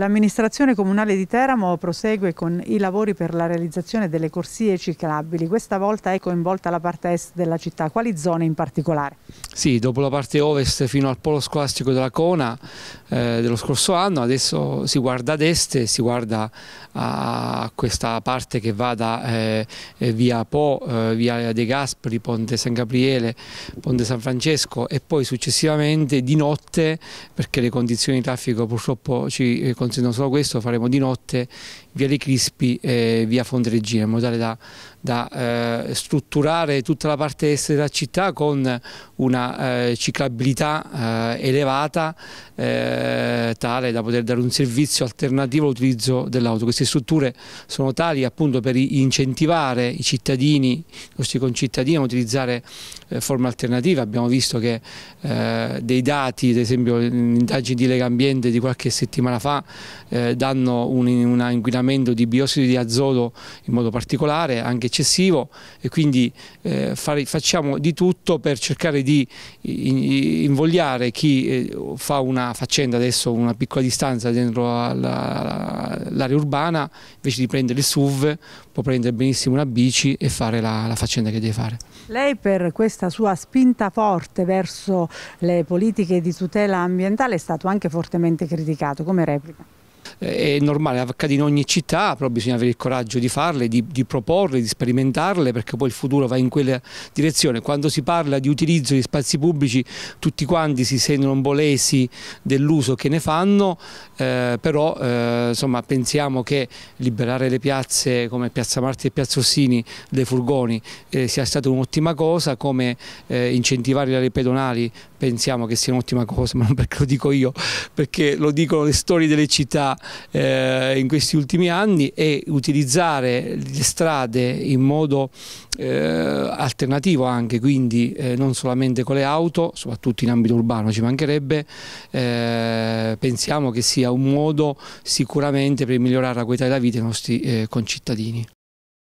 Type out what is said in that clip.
L'amministrazione comunale di Teramo prosegue con i lavori per la realizzazione delle corsie ciclabili. Questa volta è coinvolta la parte est della città. Quali zone in particolare? Sì, dopo la parte ovest fino al polo scolastico della Cona eh, dello scorso anno, adesso si guarda ad est e si guarda a questa parte che va da eh, eh, via Po, eh, via De Gasperi, Ponte San Gabriele, Ponte San Francesco e poi successivamente di notte perché le condizioni di traffico purtroppo ci consentono eh, anzi solo questo, faremo di notte via Le Crispi e via Fonte Regina in modo tale da, da eh, strutturare tutta la parte est della città con una eh, ciclabilità eh, elevata eh, tale da poter dare un servizio alternativo all'utilizzo dell'auto. Queste strutture sono tali appunto per incentivare i cittadini, i nostri concittadini a utilizzare eh, forme alternative. Abbiamo visto che eh, dei dati, ad esempio l'indagine di Lega Ambiente di qualche settimana fa eh, danno un, un, inquinamento di biossido di azoto in modo particolare, anche eccessivo e quindi eh, fare, facciamo di tutto per cercare di invogliare chi eh, fa una faccenda adesso una piccola distanza dentro alla, alla l'area urbana invece di prendere il SUV può prendere benissimo una bici e fare la, la faccenda che deve fare. Lei per questa sua spinta forte verso le politiche di tutela ambientale è stato anche fortemente criticato, come replica? Eh, è normale, accade in ogni città, però bisogna avere il coraggio di farle, di, di proporle, di sperimentarle perché poi il futuro va in quella direzione. Quando si parla di utilizzo di spazi pubblici tutti quanti si sentono bolesi dell'uso che ne fanno, eh, però eh, insomma, pensiamo che liberare le piazze come Piazza Marti e Piazza Ossini dai furgoni eh, sia stata un'ottima cosa, come eh, incentivare le aree pedonali pensiamo che sia un'ottima cosa, ma non perché lo dico io, perché lo dicono le storie delle città eh, in questi ultimi anni e utilizzare le strade in modo eh, alternativo anche, quindi eh, non solamente con le auto, soprattutto in ambito urbano ci mancherebbe, eh, pensiamo che sia un modo sicuramente per migliorare la qualità della vita dei nostri eh, concittadini.